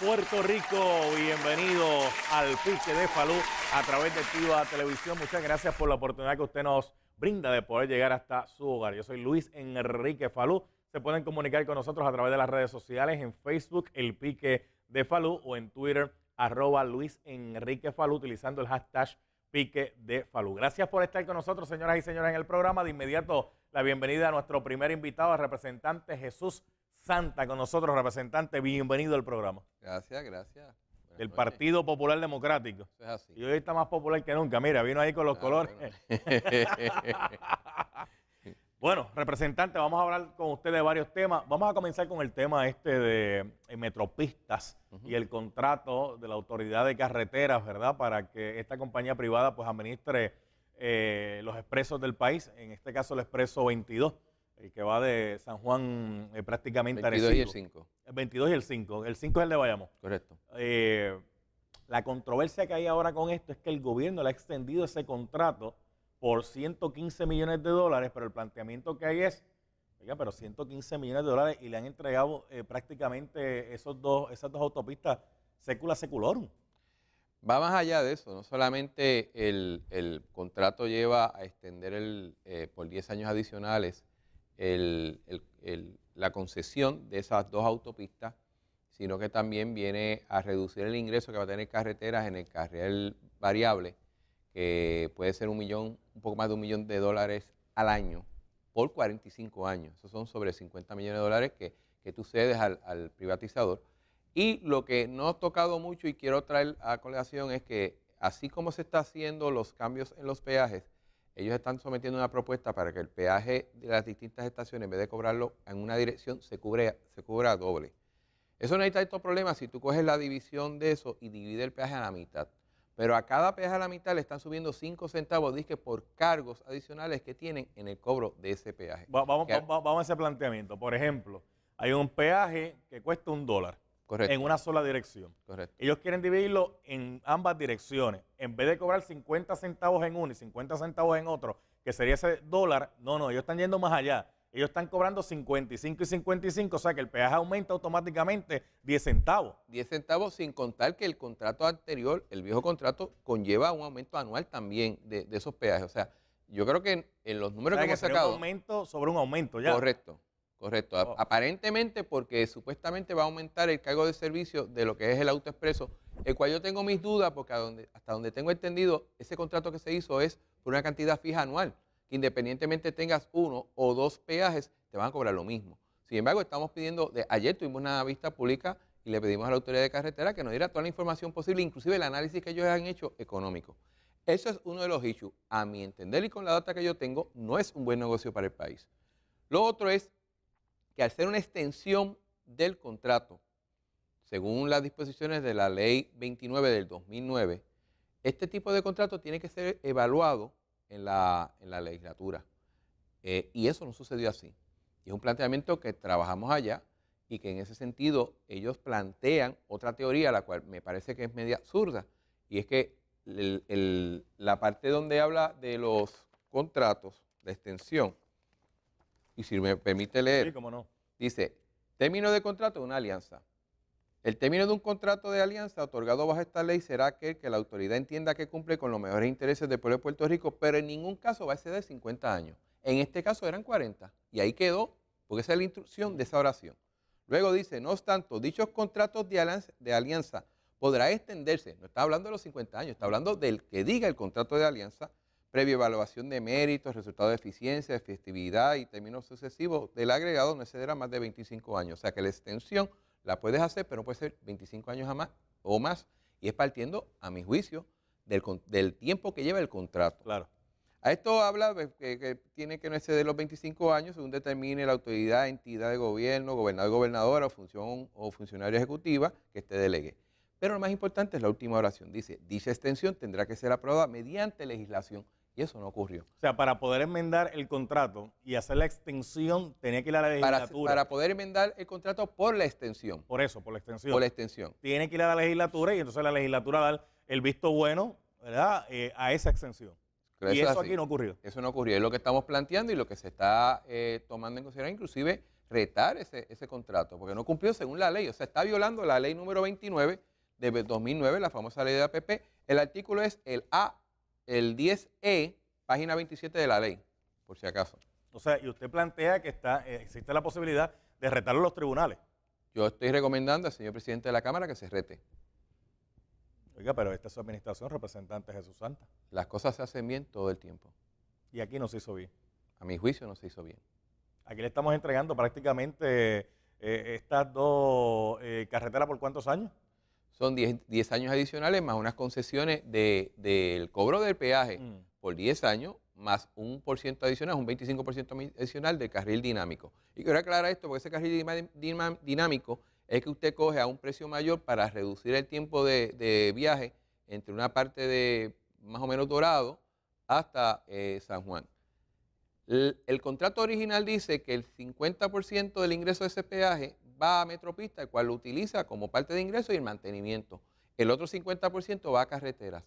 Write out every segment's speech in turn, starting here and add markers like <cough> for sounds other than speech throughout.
Puerto Rico, bienvenido al Pique de Falú a través de Tiva Televisión. Muchas gracias por la oportunidad que usted nos brinda de poder llegar hasta su hogar. Yo soy Luis Enrique Falú. Se pueden comunicar con nosotros a través de las redes sociales en Facebook, El Pique de Falú, o en Twitter, arroba Luis Enrique Falú, utilizando el hashtag Pique de Falú. Gracias por estar con nosotros, señoras y señores, en el programa. De inmediato, la bienvenida a nuestro primer invitado, el representante Jesús Santa con nosotros, representante. Bienvenido al programa. Gracias, gracias. Del pues, Partido Popular Democrático. Y hoy está más popular que nunca. Mira, vino ahí con los ah, colores. <laughs> <laughs> Bueno. representante, vamos a hablar con usted de varios temas. Vamos a comenzar con el tema este de eh, Metropistas y el contrato de la autoridad de carreteras, ¿verdad? Para que esta compañía privada pues administre eh, los expresos del país, en este caso el expreso 22 el que va de San Juan eh, prácticamente a 22 y el 5. El 22 y el 5. El 5 es el de Bayamón. Correcto. Eh, la controversia que hay ahora con esto es que el gobierno le ha extendido ese contrato por 115 millones de dólares, pero el planteamiento que hay es, oiga, pero 115 millones de dólares y le han entregado eh, prácticamente esos dos, esas dos autopistas sécula, seculorum. Va más allá de eso, no solamente el, contrato lleva a extender el, por 10 años adicionales la concesión de esas dos autopistas, sino que también viene a reducir el ingreso que va a tener carreteras en el carril variable, que puede ser un millón, un poco más de un millón de dólares al año por 45 años. Esos son sobre 50 millones de dólares que, tú cedes al, privatizador. Y lo que no ha tocado mucho y quiero traer a colación es que así como se está haciendo los cambios en los peajes, ellos están sometiendo una propuesta para que el peaje de las distintas estaciones, en vez de cobrarlo en una dirección, se cubra se a doble. Eso no hay tanto problema si tú coges la división de eso y divides el peaje a la mitad. Pero a cada peaje a la mitad le están subiendo 5 centavos, dije, por cargos adicionales que tienen en el cobro de ese peaje. vamos a ese planteamiento. Por ejemplo, hay un peaje que cuesta un dólar. Correcto. en una sola dirección. Correcto. Ellos quieren dividirlo en ambas direcciones. En vez de cobrar 50 centavos en uno y 50 centavos en otro, que sería ese dólar, no, no, ellos están yendo más allá. Ellos están cobrando 55 y 55, o sea que el peaje aumenta automáticamente 10 centavos. 10 centavos sin contar que el contrato anterior, el viejo contrato, conlleva un aumento anual también de, esos peajes. O sea, yo creo que en, los números que, que sacado... Un aumento sobre un aumento ya. Correcto. Correcto. Oh. Aparentemente porque supuestamente va a aumentar el cargo de servicio de lo que es el auto expreso, el cual yo tengo mis dudas porque hasta donde tengo entendido, ese contrato que se hizo es por una cantidad fija anual, que independientemente tengas uno o dos peajes, te van a cobrar lo mismo. Sin embargo, estamos pidiendo, de, ayer tuvimos una vista pública y le pedimos a la autoridad de carretera que nos diera toda la información posible, inclusive el análisis que ellos han hecho económico. Eso es uno de los issues. A mi entender y con la data que yo tengo, no es un buen negocio para el país. Lo otro es que al ser una extensión del contrato, según las disposiciones de la ley 29 del 2009, este tipo de contrato tiene que ser evaluado en la, en la legislatura. Eh, y eso no sucedió así. es un planteamiento que trabajamos allá y que en ese sentido ellos plantean otra teoría, la cual me parece que es media absurda, y es que la parte donde habla de los contratos de extensión, y si me permite leer, sí, cómo no. Dice, término de contrato de una alianza. El término de un contrato de alianza otorgado bajo esta ley será aquel que la autoridad entienda que cumple con los mejores intereses del pueblo de Puerto Rico, pero en ningún caso va a ser de 50 años. En este caso eran 40 y ahí quedó, porque esa es la instrucción de esa oración. Luego dice, no obstante, dichos contratos de alianza, de podrá extenderse, no está hablando de los 50 años, está hablando del que diga el contrato de alianza, previa evaluación de méritos, resultado de eficiencia, efectividad y términos sucesivos del agregado no excederá más de 25 años. O sea que la extensión la puedes hacer, pero no puede ser 25 años a más, o más. Y es partiendo, a mi juicio, del, tiempo que lleva el contrato. Claro. A esto habla que, tiene que no exceder los 25 años según determine la autoridad, entidad de gobierno, gobernador, gobernadora o, función, o funcionario ejecutiva que esté delegue. Pero lo más importante es la última oración. Dice, dicha extensión tendrá que ser aprobada mediante legislación. Y eso no ocurrió. O sea, para poder enmendar el contrato y hacer la extensión, tenía que ir a la legislatura. Para, poder enmendar el contrato por la extensión. Por eso, por la extensión. Por la extensión. Tiene que ir a la legislatura y entonces la legislatura dar el visto bueno, ¿verdad?, eh, a esa extensión. y eso, aquí no ocurrió. Eso no ocurrió. Es lo que estamos planteando y lo que se está eh, tomando en consideración, inclusive retar ese, ese contrato, porque no cumplió según la ley. O sea, está violando la ley número 29 de 2009, la famosa ley de APP. El artículo es el A el 10E, página 27 de la ley, por si acaso. O sea, y usted plantea que está, eh, existe la posibilidad de retarlo los tribunales. Yo estoy recomendando al señor presidente de la Cámara que se rete. Oiga, pero esta es su administración, representante Jesús Santa. Las cosas se hacen bien todo el tiempo. Y aquí no se hizo bien. A mi juicio no se hizo bien. Aquí le estamos entregando prácticamente eh, estas dos eh, carreteras por cuántos años? son 10 años adicionales más unas concesiones del cobro del peaje mm. por 10 años, más un por ciento adicional, un 25% adicional del carril dinámico. Y quiero aclarar esto porque ese carril dinámico es que usted coge a un precio mayor para reducir el tiempo de, viaje entre una parte de más o menos Dorado hasta eh, San Juan. El, el, contrato original dice que el 50% del ingreso de ese peaje va a Metropista, el cual lo utiliza como parte de ingreso y el mantenimiento. El otro 50% va a carreteras.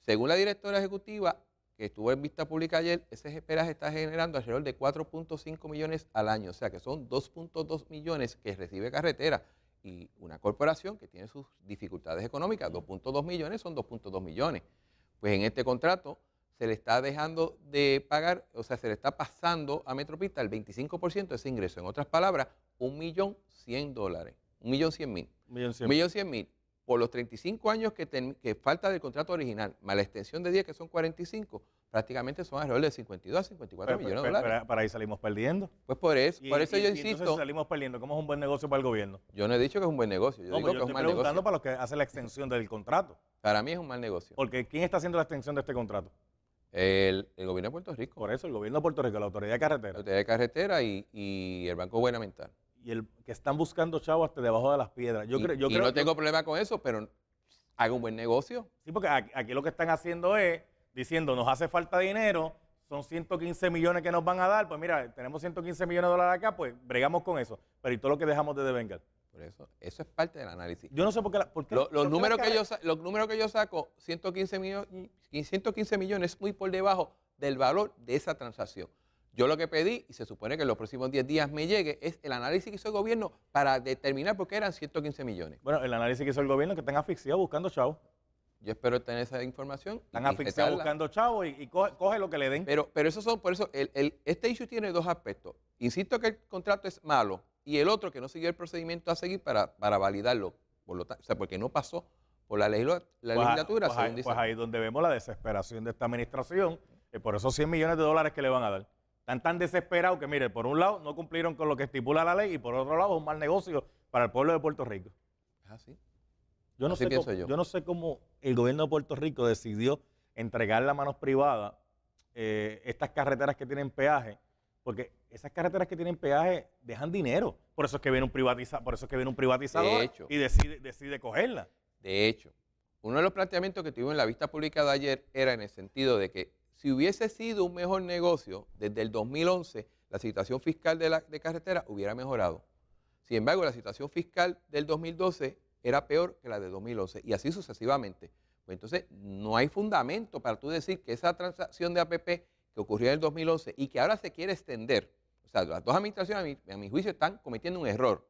Según la directora ejecutiva, que estuvo en vista pública ayer, ese esperaje está generando alrededor de 4.5 millones al año, o sea que son 2.2 millones que recibe carretera y una corporación que tiene sus dificultades económicas, 2.2 millones son 2.2 millones. Pues en este contrato se le está dejando de pagar, o sea, se le está pasando a Metropista el 25% de ese ingreso. En otras palabras, un millón cien dólares. un millón cien mil. Por los 35 años que, falta del contrato original, más la extensión de 10, que son 45, prácticamente son alrededor de 52 a 54 millones de dólares. Para ahí salimos perdiendo. Pues por eso, por eso yo y insisto. salimos perdiendo. ¿Cómo es un buen negocio para el gobierno? Yo no he dicho que es un buen negocio. Yo digo pues que es un mal preguntando para los que hacen la extensión del contrato. Para mí es un mal negocio. Porque ¿quién está haciendo la extensión de este contrato? El, gobierno de Puerto Rico. Por eso, el gobierno de Puerto Rico, la autoridad de carretera. La autoridad de carretera y, el Banco Gubernamental. Y el que están buscando chavos hasta debajo de las piedras. Yo, creo, yo no tengo problema con eso, pero haga un buen negocio. Sí, porque aquí, aquí lo que están haciendo es diciendo, nos hace falta dinero, son 115 millones que nos van a dar, pues mira, tenemos 115 millones de dólares acá, pues bregamos con eso. Pero ¿y todo lo que dejamos de devengar? eso, es parte del análisis. Yo no sé por qué. los, números que, yo, los números que yo saco, 115, millones, es muy por debajo del valor de esa transacción. Yo lo que pedí, y se supone que en los próximos 10 días me llegue, es el análisis que hizo el gobierno para determinar por qué eran 115 millones. Bueno, el análisis que hizo el gobierno es que están asfixiados buscando chavo. Yo espero tener esa información. Están asfixiados buscando chavo y, coge, lo que le den. Pero, pero eso son, por eso, el, este issue tiene dos aspectos. Insisto que el contrato es malo, y el otro que no siguió el procedimiento a seguir para, validarlo. Por lo o sea, porque no pasó por la, ley la pues legislatura. Pues, pues, ahí, es donde vemos la desesperación de esta administración, eh, por esos 100 millones de dólares que le van a dar. Están tan desesperados que, mire, por un lado no cumplieron con lo que estipula la ley y por otro lado es un mal negocio para el pueblo de Puerto Rico. Ah, sí. Yo no, sé cómo, yo. no sé cómo el gobierno de Puerto Rico decidió entregar a manos privadas eh, estas carreteras que tienen peaje porque esas carreteras que tienen peaje dejan dinero. Por eso es que viene un, privatiza, por eso que viene un privatizador hecho, y decide, cogerla. De hecho, uno de los planteamientos que tuvimos en la vista pública de ayer era en el sentido de que si hubiese sido un mejor negocio desde el 2011, la situación fiscal de, la, de carretera hubiera mejorado. Sin embargo, la situación fiscal del 2012 era peor que la de 2011 y así sucesivamente. Pues entonces, no hay fundamento para tú decir que esa transacción de APP ocurrió en el 2011 y que ahora se quiere extender. O sea, las dos administraciones, a mi, juicio, están cometiendo un error.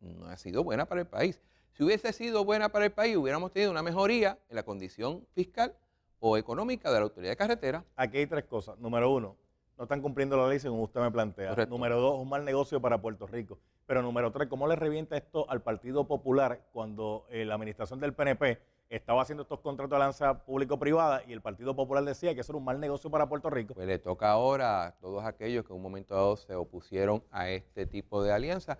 No ha sido buena para el país. Si hubiese sido buena para el país, hubiéramos tenido una mejoría en la condición fiscal o económica de la autoridad de carretera. Aquí hay tres cosas. Número uno, no están cumpliendo la ley según usted me plantea. Número dos, un mal negocio para Puerto Rico. Pero número tres, ¿cómo le revienta esto al Partido Popular cuando eh, la administración del PNP estaba haciendo estos contratos de lanza público-privada y el Partido Popular decía que eso era un mal negocio para Puerto Rico. Pues le toca ahora a todos aquellos que en un momento dado se opusieron a este tipo de alianza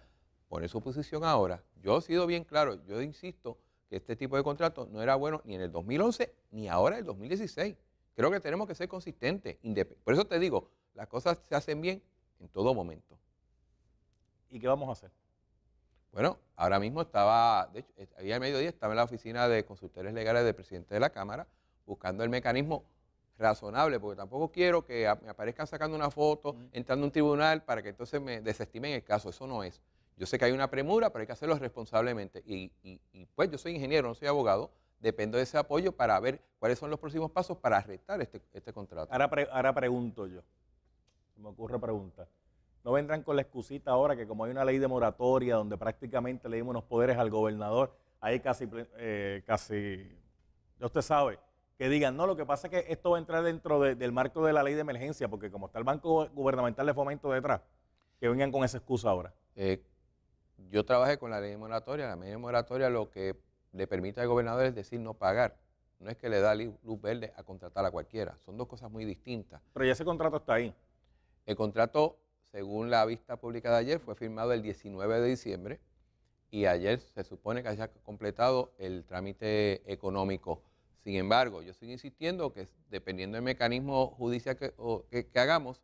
poner su posición ahora. Yo he sido bien claro, yo insisto que este tipo de contrato no era bueno ni en el 2011 ni ahora en el 2016. Creo que tenemos que ser consistentes. Por eso te digo, las cosas se hacen bien en todo momento. ¿Y qué vamos a hacer? Bueno, ahora mismo estaba, de hecho, había el mediodía estaba en la oficina de consultores legales del presidente de la Cámara buscando el mecanismo razonable, porque tampoco quiero que me aparezcan sacando una foto, entrando a un tribunal para que entonces me desestimen el caso. Eso no es. Yo sé que hay una premura, pero hay que hacerlo responsablemente. Y, pues yo soy ingeniero, no soy abogado, dependo de ese apoyo para ver cuáles son los próximos pasos para arrestar este, este contrato. Ahora, ahora pregunto yo, me ocurre pregunta. No vendrán con la excusita ahora que como hay una ley de moratoria donde prácticamente le dimos unos poderes al gobernador, ahí casi, eh, casi, ya usted sabe, que digan, no, lo que pasa es que esto va a entrar dentro del marco de la ley de emergencia, porque como está el Banco Gubernamental de Fomento detrás, que vengan con esa excusa ahora. Eh, yo trabajé con la ley de moratoria. La ley de moratoria lo que le permite al gobernador es decir no pagar. No es que le da luz verde a contratar a cualquiera. Son dos cosas muy distintas. Pero ya ese contrato está ahí. El contrato según la vista pública de ayer, fue firmado el 19 de diciembre y ayer se supone que haya completado el trámite económico. Sin embargo, yo sigo insistiendo que dependiendo del mecanismo judicial que, hagamos,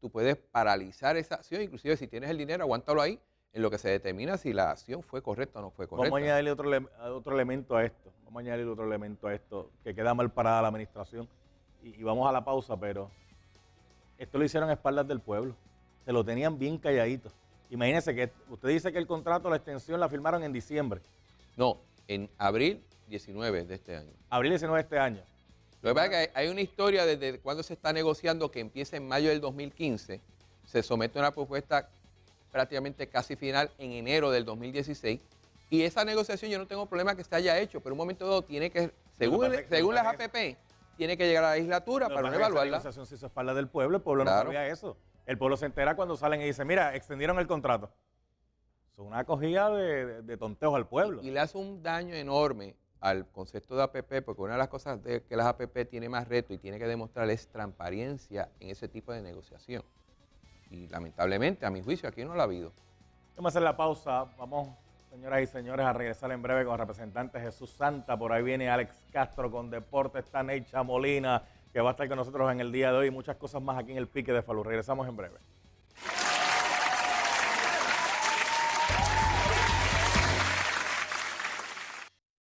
tú puedes paralizar esa acción, inclusive si tienes el dinero, aguántalo ahí, en lo que se determina si la acción fue correcta o no fue correcta. Vamos a añadirle otro, elemento a esto, vamos a añadirle otro elemento a esto, que queda mal parada la administración, y, y vamos a la pausa, pero esto lo hicieron a espaldas del pueblo se lo tenían bien calladito. Imagínense que usted dice que el contrato, la extensión la firmaron en diciembre. No, en abril 19 de este año. Abril 19 de este año. Lo que pasa es que hay una historia desde cuando se está negociando que empieza en mayo del 2015, se somete a una propuesta prácticamente casi final en enero del 2016. Y esa negociación yo no tengo problema que se haya hecho, pero un momento dado tiene que, según, según las APP, tiene que llegar a la legislatura para evaluarla. La negociación se hizo espalda del pueblo, el pueblo no sabía eso. El pueblo se entera cuando salen y dice, mira, extendieron el contrato. Es una acogida de, tonteos al pueblo. Y, le hace un daño enorme al concepto de APP, porque una de las cosas de que las APP tiene más reto y tiene que demostrar es transparencia en ese tipo de negociación. Y lamentablemente, a mi juicio, aquí no la ha habido. Vamos a hacer la pausa. Vamos, señoras y señores, a regresar en breve con el representante Jesús Santa. Por ahí viene Alex Castro con Deportes, está Necha Molina que va a estar con nosotros en el día de hoy y muchas cosas más aquí en el pique de Falú. Regresamos en breve.